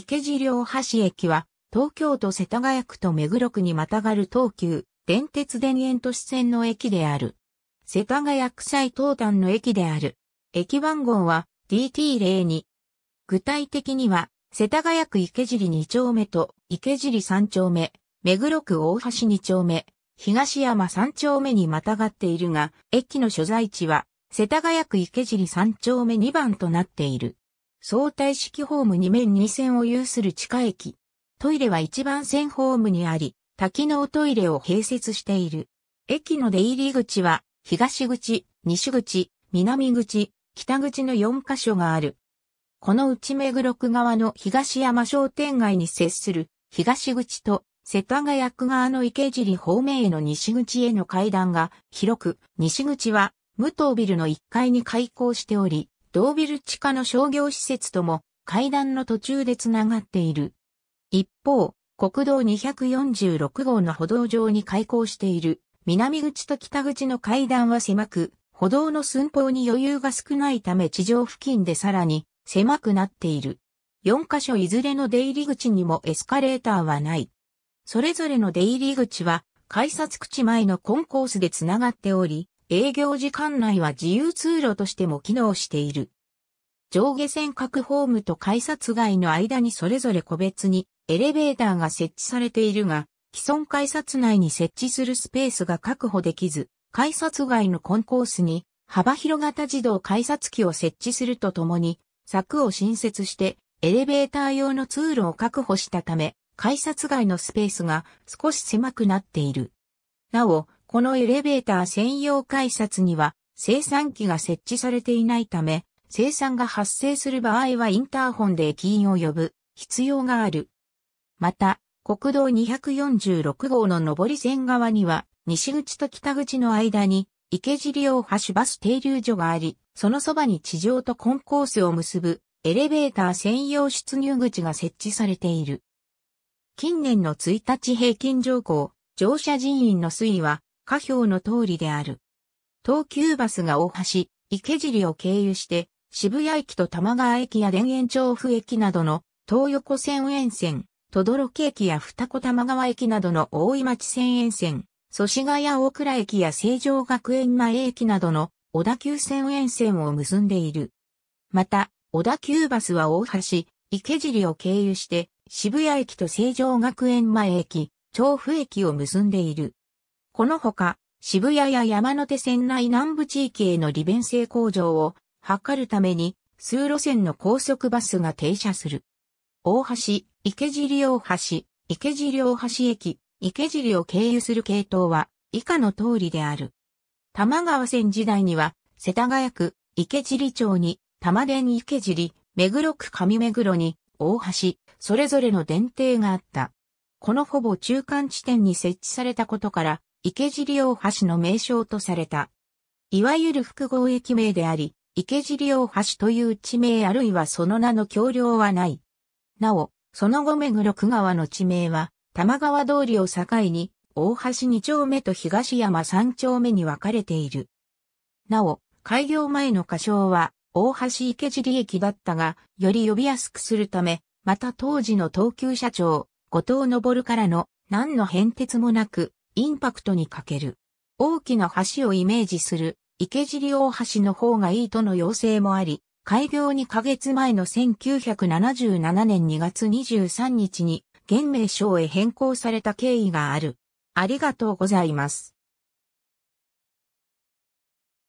池尻両橋駅は、東京都世田谷区と目黒区にまたがる東急、電鉄田園都市線の駅である。世田谷区最東端の駅である。駅番号は DT02。具体的には、世田谷区池尻2丁目と池尻3丁目、目黒区大橋2丁目、東山3丁目にまたがっているが、駅の所在地は、世田谷区池尻3丁目2番となっている。相対式ホーム2面2線を有する地下駅。トイレは1番線ホームにあり、多機能トイレを併設している。駅の出入り口は、東口、西口、南口、北口の4カ所がある。この内目黒区側の東山商店街に接する東口と世田谷区側の池尻方面への西口への階段が広く、西口は武藤ビルの1階に開港しており、同ービル地下の商業施設とも階段の途中でつながっている。一方、国道246号の歩道上に開口している南口と北口の階段は狭く、歩道の寸法に余裕が少ないため地上付近でさらに狭くなっている。4カ所いずれの出入り口にもエスカレーターはない。それぞれの出入り口は改札口前のコンコースでつながっており、営業時間内は自由通路としても機能している。上下線各ホームと改札外の間にそれぞれ個別にエレベーターが設置されているが、既存改札内に設置するスペースが確保できず、改札外のコンコースに幅広型自動改札機を設置するとともに、柵を新設してエレベーター用の通路を確保したため、改札外のスペースが少し狭くなっている。なお、このエレベーター専用改札には生産機が設置されていないため、生産が発生する場合はインターホンで駅員を呼ぶ必要がある。また、国道246号の上り線側には、西口と北口の間に、池尻大橋バス停留所があり、そのそばに地上とコンコースを結ぶエレベーター専用出入口が設置されている。近年の1日平均乗降、乗車人員の推移は下表の通りである。東急バスが大橋、池尻を経由して、渋谷駅と玉川駅や田園調布駅などの東横線沿線、等々駅や二子玉川駅などの大井町線沿線、祖師ヶ谷大倉駅や成城学園前駅などの小田急線沿線を結んでいる。また、小田急バスは大橋、池尻を経由して、渋谷駅と成城学園前駅、調布駅を結んでいる。このほか、渋谷や山手線内南部地域への利便性向上を図るために、数路線の高速バスが停車する。大橋、池尻大橋、池尻大橋駅、池尻を経由する系統は以下の通りである。玉川線時代には、世田谷区、池尻町に、玉田池尻、目黒区上目黒に、大橋、それぞれの電停があった。このほぼ中間地点に設置されたことから、池尻大橋の名称とされた。いわゆる複合駅名であり、池尻大橋という地名あるいはその名の橋梁はない。なお、その後目黒区川の地名は、玉川通りを境に、大橋二丁目と東山三丁目に分かれている。なお、開業前の仮称は、大橋池尻駅だったが、より呼びやすくするため、また当時の東急社長、後藤昇からの、何の変哲もなく、インパクトに欠ける。大きな橋をイメージする池尻大橋の方がいいとの要請もあり、開業2ヶ月前の1977年2月23日に現名称へ変更された経緯がある。ありがとうございます。